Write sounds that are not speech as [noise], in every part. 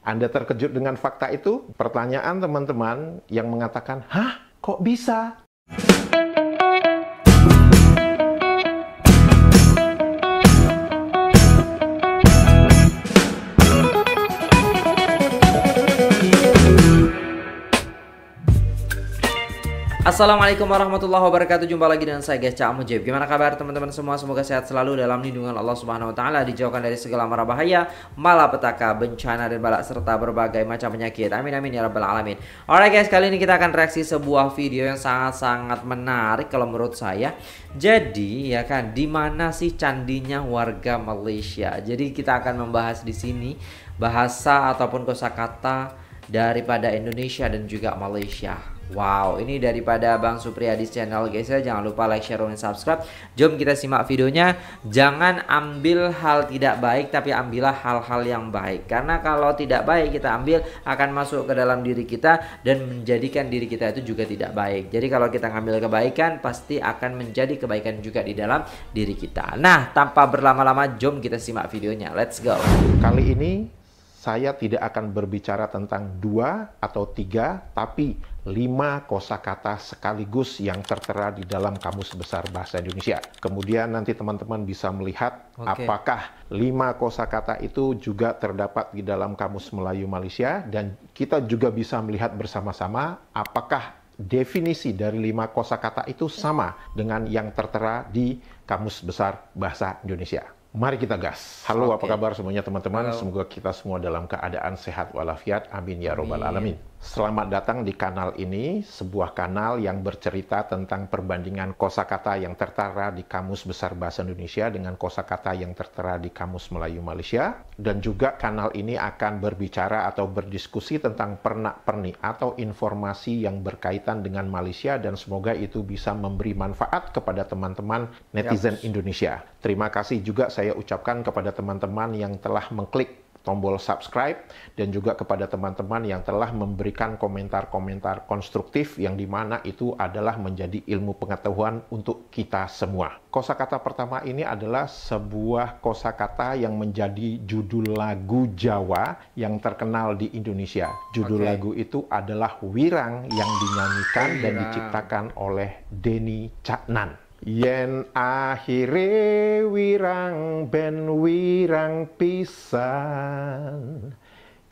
Anda terkejut dengan fakta itu? Pertanyaan teman-teman yang mengatakan, "Hah, kok bisa?" Assalamualaikum warahmatullahi wabarakatuh. Jumpa lagi dengan saya guys, Cak Mujib. Gimana kabar teman-teman semua? Semoga sehat selalu dalam lindungan Allah Subhanahu wa taala, dijauhkan dari segala mara bahaya, malapetaka, bencana dan balak serta berbagai macam penyakit. Amin amin ya rabbal alamin. Alright guys, kali ini kita akan reaksi sebuah video yang sangat-sangat menarik kalau menurut saya. Jadi, ya kan, di mana sih candinya warga Malaysia? Jadi kita akan membahas di sini bahasa ataupun kosakata daripada Indonesia dan juga Malaysia. Wow, ini daripada Bang Supriyadi channel guys ya. Jangan lupa like, share, dan subscribe. Jom kita simak videonya. Jangan ambil hal tidak baik tapi ambillah hal-hal yang baik. Karena kalau tidak baik kita ambil akan masuk ke dalam diri kita dan menjadikan diri kita itu juga tidak baik. Jadi kalau kita ngambil kebaikan pasti akan menjadi kebaikan juga di dalam diri kita. Nah, tanpa berlama-lama jom kita simak videonya. Let's go. Kali ini saya tidak akan berbicara tentang dua atau tiga, tapi lima kosakata sekaligus yang tertera di dalam kamus besar bahasa Indonesia. Kemudian nanti teman-teman bisa melihat okay. apakah lima kosakata itu juga terdapat di dalam kamus Melayu Malaysia dan kita juga bisa melihat bersama-sama apakah definisi dari lima kosakata itu sama dengan yang tertera di kamus besar bahasa Indonesia. Mari kita gas. Halo, okay. apa kabar semuanya teman-teman? Semoga kita semua dalam keadaan sehat walafiat. Amin ya robbal alamin. Selamat datang di kanal ini, sebuah kanal yang bercerita tentang perbandingan kosakata yang tertara di Kamus Besar Bahasa Indonesia dengan kosakata yang tertara di Kamus Melayu Malaysia dan juga kanal ini akan berbicara atau berdiskusi tentang pernak-pernik atau informasi yang berkaitan dengan Malaysia dan semoga itu bisa memberi manfaat kepada teman-teman netizen yes. Indonesia. Terima kasih juga saya ucapkan kepada teman-teman yang telah mengklik tombol subscribe dan juga kepada teman-teman yang telah memberikan komentar-komentar konstruktif yang dimana itu adalah menjadi ilmu pengetahuan untuk kita semua. Kosa kata pertama ini adalah sebuah kosa kata yang menjadi judul lagu Jawa yang terkenal di Indonesia. Judul okay. lagu itu adalah Wirang yang dinyanyikan dan diciptakan oleh Denny Caknan. Yen akhire wirang ben wirang pisan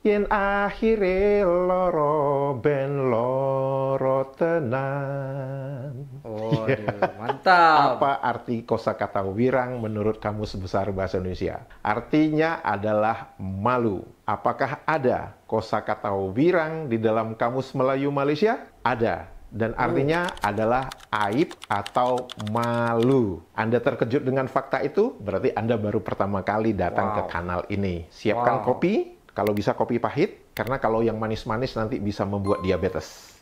Yen akhire loro ben loro tenan Oh, ya. [laughs] mantap. Apa arti kosakata wirang menurut kamus besar bahasa Indonesia? Artinya adalah malu. Apakah ada kosakata wirang di dalam kamus Melayu Malaysia? Ada dan artinya hmm. adalah aib atau malu. Anda terkejut dengan fakta itu, berarti Anda baru pertama kali datang wow. ke kanal ini. Siapkan wow. kopi, kalau bisa kopi pahit, karena kalau yang manis-manis nanti bisa membuat diabetes.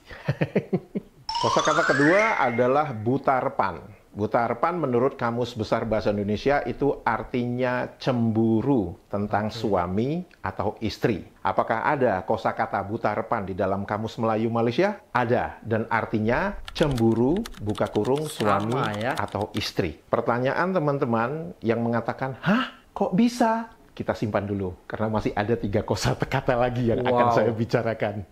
[laughs] Kosa kata kedua adalah buta repan. Buta Arpan menurut Kamus Besar Bahasa Indonesia itu artinya cemburu tentang okay. suami atau istri. Apakah ada kosakata buta arpan di dalam Kamus Melayu Malaysia? Ada dan artinya cemburu buka kurung suami Sama, ya? atau istri. Pertanyaan teman-teman yang mengatakan, "Hah, kok bisa?" Kita simpan dulu karena masih ada tiga kosakata lagi yang wow. akan saya bicarakan.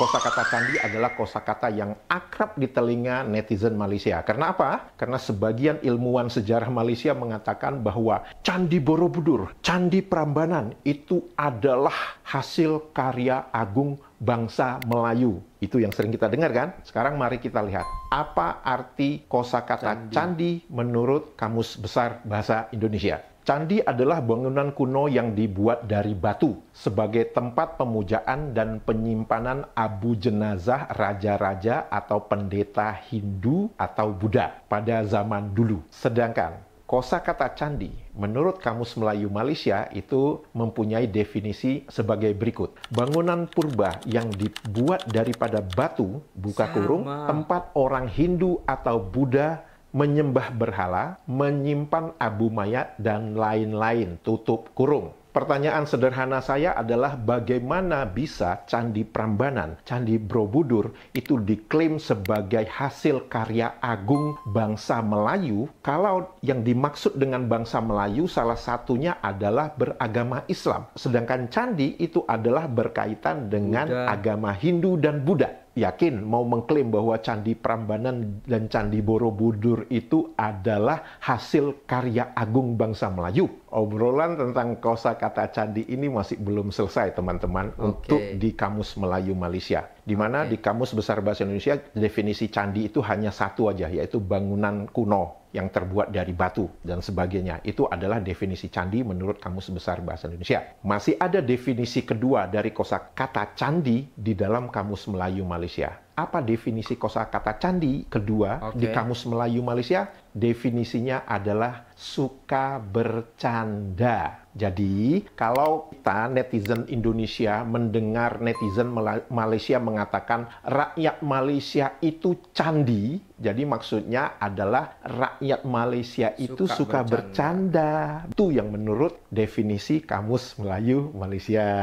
Kosa kata candi adalah kosa kata yang akrab di telinga netizen Malaysia. Karena apa? Karena sebagian ilmuwan sejarah Malaysia mengatakan bahwa Candi Borobudur, Candi Prambanan itu adalah hasil karya agung bangsa Melayu. Itu yang sering kita dengar kan? Sekarang mari kita lihat apa arti kosakata candi. candi menurut Kamus Besar Bahasa Indonesia. Candi adalah bangunan kuno yang dibuat dari batu sebagai tempat pemujaan dan penyimpanan abu jenazah raja-raja atau pendeta Hindu atau Buddha pada zaman dulu. Sedangkan kosa kata candi menurut Kamus Melayu Malaysia itu mempunyai definisi sebagai berikut. Bangunan purba yang dibuat daripada batu, buka kurung, tempat orang Hindu atau Buddha menyembah berhala, menyimpan abu mayat, dan lain-lain, tutup kurung. Pertanyaan sederhana saya adalah bagaimana bisa Candi Prambanan, Candi Borobudur itu diklaim sebagai hasil karya agung bangsa Melayu kalau yang dimaksud dengan bangsa Melayu salah satunya adalah beragama Islam. Sedangkan candi itu adalah berkaitan dengan Buddha. agama Hindu dan Buddha yakin mau mengklaim bahwa Candi Prambanan dan Candi Borobudur itu adalah hasil karya agung bangsa Melayu. Obrolan tentang kosa kata candi ini masih belum selesai teman-teman okay. untuk di kamus Melayu Malaysia. Di mana okay. di kamus besar bahasa Indonesia definisi candi itu hanya satu aja yaitu bangunan kuno yang terbuat dari batu dan sebagainya. Itu adalah definisi candi menurut Kamus Besar Bahasa Indonesia. Masih ada definisi kedua dari kosa kata candi di dalam Kamus Melayu Malaysia apa definisi kosakata candi kedua okay. di kamus Melayu Malaysia definisinya adalah suka bercanda. Jadi, kalau kita netizen Indonesia mendengar netizen Malaysia mengatakan rakyat Malaysia itu candi, jadi maksudnya adalah rakyat Malaysia itu suka, suka bercanda. bercanda. Itu yang menurut definisi kamus Melayu Malaysia.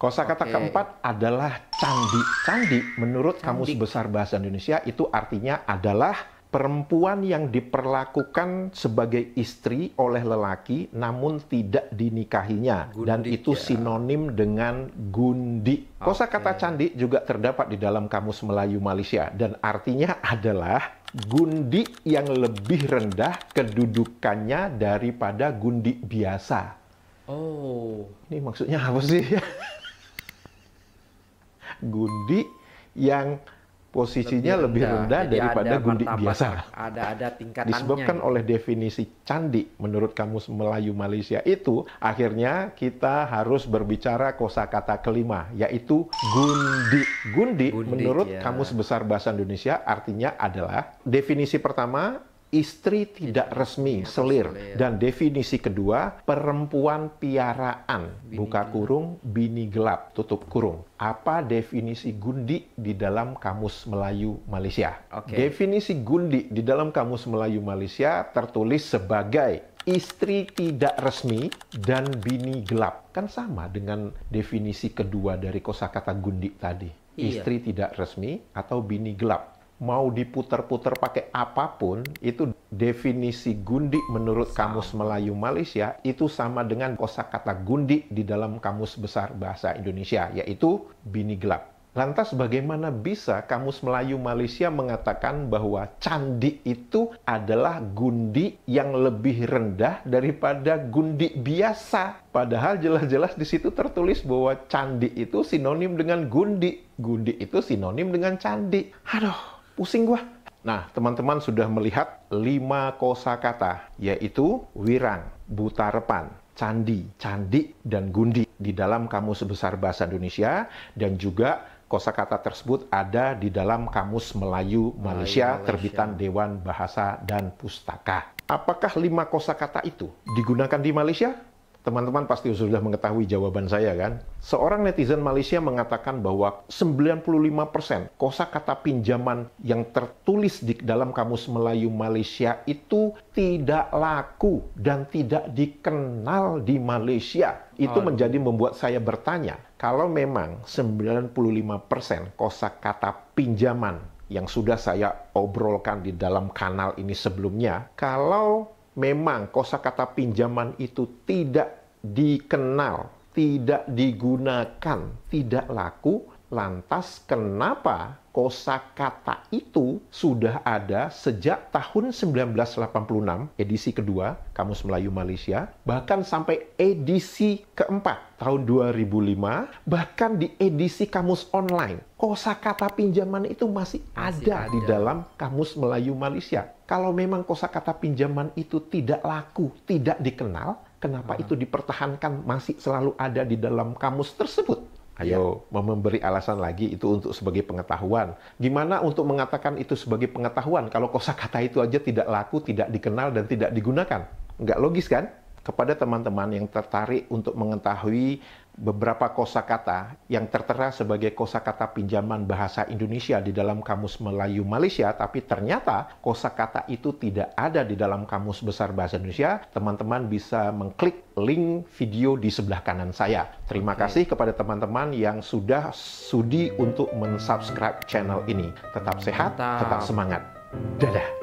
Kosa okay. keempat adalah candi. Candi menurut candi. Kamus Besar Bahasa Indonesia itu artinya adalah perempuan yang diperlakukan sebagai istri oleh lelaki namun tidak dinikahinya gundik, dan itu ya. sinonim dengan gundi. Kosa okay. candi juga terdapat di dalam Kamus Melayu Malaysia dan artinya adalah gundi yang lebih rendah kedudukannya daripada gundi biasa. Oh. Ini maksudnya apa sih? [laughs] gundi yang posisinya lebih rendah, lebih rendah daripada ada gundi martabat, biasa. Ada ada tingkatannya. Disebabkan oleh definisi candi menurut kamus Melayu Malaysia itu akhirnya kita harus berbicara kosakata kelima yaitu gundi. Gundi, gundi menurut ya. kamus besar bahasa Indonesia artinya adalah definisi pertama istri tidak resmi selir dan definisi kedua perempuan piaraan buka kurung bini gelap tutup kurung apa definisi gundi di dalam kamus Melayu Malaysia okay. definisi gundi di dalam kamus Melayu Malaysia tertulis sebagai istri tidak resmi dan bini gelap kan sama dengan definisi kedua dari kosakata gundi tadi iya. istri tidak resmi atau bini gelap mau diputer-puter pakai apapun, itu definisi gundi menurut Kamus Melayu Malaysia itu sama dengan kosa kata gundi di dalam Kamus Besar Bahasa Indonesia, yaitu bini gelap. Lantas bagaimana bisa Kamus Melayu Malaysia mengatakan bahwa candi itu adalah gundi yang lebih rendah daripada gundi biasa? Padahal jelas-jelas di situ tertulis bahwa candi itu sinonim dengan gundi. Gundi itu sinonim dengan candi. Aduh, pusing gua. Nah, teman-teman sudah melihat lima kosakata, yaitu wirang, buta repan, candi, candi, dan gundi di dalam Kamus Besar Bahasa Indonesia dan juga kosakata tersebut ada di dalam Kamus Melayu Malaysia, Malaysia terbitan Dewan Bahasa dan Pustaka. Apakah lima kosakata itu digunakan di Malaysia? Teman-teman pasti sudah mengetahui jawaban saya kan? Seorang netizen Malaysia mengatakan bahwa 95% kosakata pinjaman yang tertulis di dalam kamus Melayu Malaysia itu tidak laku dan tidak dikenal di Malaysia. Itu Aduh. menjadi membuat saya bertanya, kalau memang 95% kosakata pinjaman yang sudah saya obrolkan di dalam kanal ini sebelumnya, kalau memang kosakata pinjaman itu tidak dikenal, tidak digunakan, tidak laku, lantas kenapa kosa kata itu sudah ada sejak tahun 1986 edisi kedua Kamus Melayu Malaysia bahkan sampai edisi keempat tahun 2005 bahkan di edisi kamus online kosa kata pinjaman itu masih, masih ada, ada di dalam Kamus Melayu Malaysia kalau memang kosa kata pinjaman itu tidak laku tidak dikenal Kenapa hmm. itu dipertahankan masih selalu ada di dalam kamus tersebut? Ayo ya. memberi alasan lagi itu untuk sebagai pengetahuan. Gimana untuk mengatakan itu sebagai pengetahuan kalau kosakata itu aja tidak laku, tidak dikenal dan tidak digunakan? Nggak logis kan? Kepada teman-teman yang tertarik untuk mengetahui beberapa kosakata yang tertera sebagai kosakata pinjaman bahasa Indonesia di dalam kamus Melayu Malaysia tapi ternyata kosakata itu tidak ada di dalam kamus besar bahasa Indonesia teman-teman bisa mengklik link video di sebelah kanan saya terima okay. kasih kepada teman-teman yang sudah sudi untuk mensubscribe channel ini tetap sehat tetap, tetap semangat dadah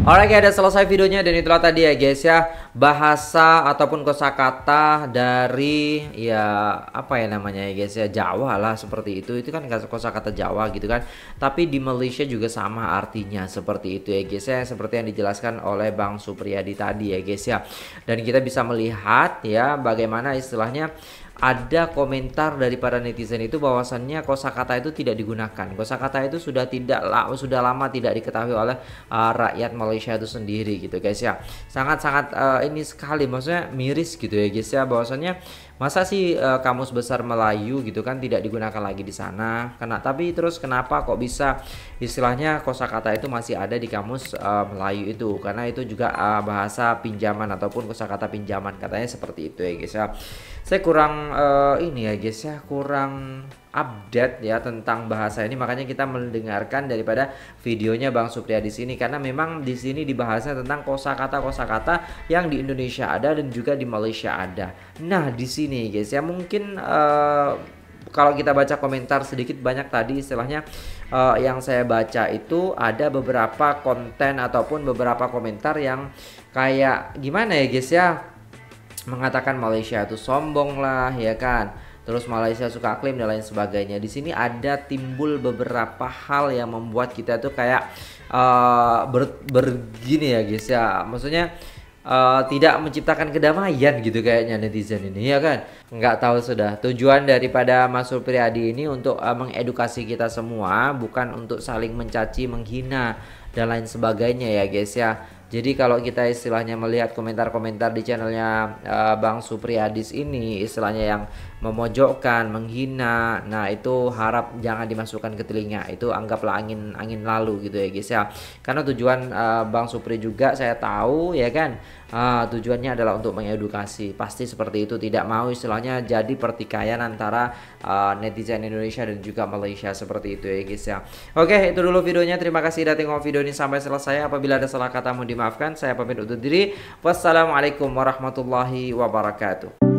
Oke, ada selesai videonya dan itulah tadi ya guys ya bahasa ataupun kosakata dari ya apa ya namanya ya guys ya Jawa lah seperti itu itu kan kosakata Jawa gitu kan tapi di Malaysia juga sama artinya seperti itu ya guys ya seperti yang dijelaskan oleh Bang Supriyadi tadi ya guys ya dan kita bisa melihat ya bagaimana istilahnya ada komentar dari para netizen itu bahwasannya kosakata itu tidak digunakan. Kosakata itu sudah tidak sudah lama tidak diketahui oleh uh, rakyat Malaysia itu sendiri gitu guys ya. Sangat-sangat uh, ini sekali maksudnya miris gitu ya guys ya bahwasannya masa sih e, kamus besar Melayu gitu kan tidak digunakan lagi di sana kena tapi terus kenapa kok bisa istilahnya kosakata itu masih ada di kamus e, Melayu itu karena itu juga e, bahasa pinjaman ataupun kosakata pinjaman katanya seperti itu ya guys ya saya kurang e, ini ya guys ya kurang update ya tentang bahasa ini makanya kita mendengarkan daripada videonya Bang Supriya di sini karena memang di sini dibahasnya tentang kosakata kosakata yang di Indonesia ada dan juga di Malaysia ada. Nah, di sini guys ya mungkin uh, kalau kita baca komentar sedikit banyak tadi istilahnya uh, yang saya baca itu ada beberapa konten ataupun beberapa komentar yang kayak gimana ya guys ya mengatakan Malaysia itu sombong lah ya kan terus Malaysia suka klaim dan lain sebagainya. Di sini ada timbul beberapa hal yang membuat kita tuh kayak uh, ber, bergini ya guys ya. Maksudnya uh, tidak menciptakan kedamaian gitu kayaknya netizen ini ya kan. Nggak tahu sudah. Tujuan daripada Mas Supriyadi ini untuk uh, mengedukasi kita semua, bukan untuk saling mencaci, menghina dan lain sebagainya ya guys ya jadi kalau kita istilahnya melihat komentar-komentar di channelnya uh, Bang Supriyadis ini istilahnya yang memojokkan, menghina, nah itu harap jangan dimasukkan ke telinga. Itu anggaplah angin angin lalu gitu ya guys ya. Karena tujuan uh, Bang Supri juga saya tahu ya kan Ah, tujuannya adalah untuk mengedukasi pasti seperti itu tidak mau istilahnya jadi pertikaian antara uh, netizen Indonesia dan juga Malaysia seperti itu ya guys ya oke itu dulu videonya terima kasih sudah tengok video ini sampai selesai apabila ada salah kata mohon dimaafkan saya pamit untuk diri wassalamualaikum warahmatullahi wabarakatuh